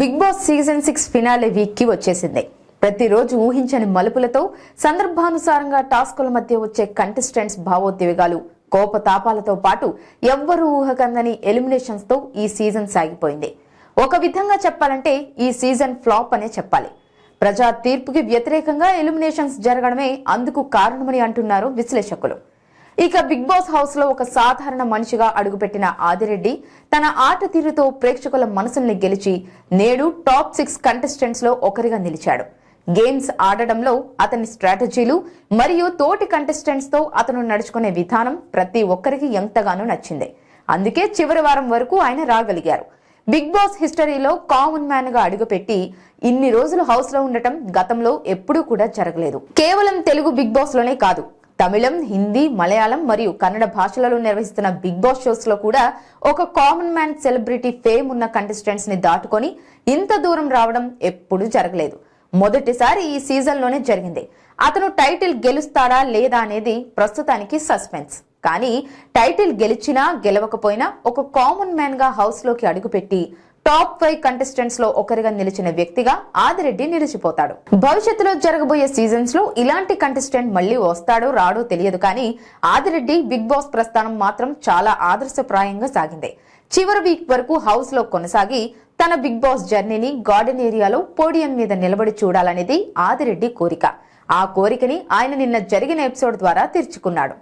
big Boss season six finale వీక్కి వచ్చేసింది ప్రతిరోజు ఊహించని మలుపులతో సందర్భానుసారంగా టాస్కుల మధ్య వచ్చే కంటెస్టెంట్స్ భావోద్వేగాలు కోపతాపాలతో పాటు ఎవ్వరూ ఊహకందని ఎలిమినేషన్స్ తో ఈ సీజన్ సాగిపోయింది ఒక విధంగా చెప్పాలంటే ఈ సీజన్ ఫ్లాప్ అనే చెప్పాలి ప్రజా తీర్పుకి వ్యతిరేకంగా ఎలిమినేషన్స్ జరగడమే అందుకు కారణమని అంటున్నారు విశ్లేషకులు ఇక బిగ్ బాస్ హౌస్ లో ఒక సాధారణ మనిషిగా అడుగుపెట్టిన ఆదిరెడ్డి తన ఆట తీరుతో ప్రేక్షకుల మనసుల్ని గెలిచి నేడు టాప్ సిక్స్ కంటెస్టెంట్స్ లో ఒకరిగా నిలిచాడు గేమ్స్ ఆడడంలో అతని స్ట్రాటజీలు మరియు తోటి కంటెస్టెంట్స్ తో అతను నడుచుకునే విధానం ప్రతి ఒక్కరికి ఎంతగానో నచ్చింది అందుకే చివరి వారం వరకు ఆయన రాగలిగారు బిగ్ బాస్ హిస్టరీలో కామన్ మ్యాన్ గా అడుగుపెట్టి ఇన్ని రోజులు హౌస్ లో ఉండటం గతంలో ఎప్పుడూ కూడా జరగలేదు కేవలం తెలుగు బిగ్ బాస్ లోనే కాదు తమిళం హిందీ మలయాళం మరియు కన్నడ భాషలలో నిర్వహిస్తున్న బిగ్ బాస్ షోస్ లో కూడా ఒక కామన్ మ్యాన్ సెలబ్రిటీ ఫేమ్ ఉన్న కంటెస్టెంట్స్ ని దాటుకొని ఇంత దూరం రావడం ఎప్పుడూ జరగలేదు మొదటిసారి ఈ సీజన్లోనే జరిగింది అతను టైటిల్ గెలుస్తాడా లేదా అనేది ప్రస్తుతానికి సస్పెన్స్ కానీ టైటిల్ గెలిచినా గెలవకపోయినా ఒక కామన్ మ్యాన్ గా హౌస్ లోకి అడుగుపెట్టి టాప్ ఫైవ్ కంటెస్టెంట్స్ లో ఒకరిగా నిలిచిన వ్యక్తిగా ఆదిరెడ్డి నిలిచిపోతాడు భవిష్యత్తులో జరగబోయే సీజన్స్ లో ఇలాంటి కంటెస్టెంట్ మళ్ళీ వస్తాడో రాడో తెలియదు కానీ ఆదిరెడ్డి బిగ్ బాస్ ప్రస్థానం మాత్రం చాలా ఆదర్శప్రాయంగా సాగింది చివరి వీక్ వరకు హౌస్ లో కొనసాగి తన బిగ్ బాస్ జర్నీని గార్డెన్ ఏరియాలో పోడియం మీద నిలబడి చూడాలనేది ఆదిరెడ్డి కోరిక ఆ కోరికని ఆయన నిన్న జరిగిన ఎపిసోడ్ ద్వారా తీర్చుకున్నాడు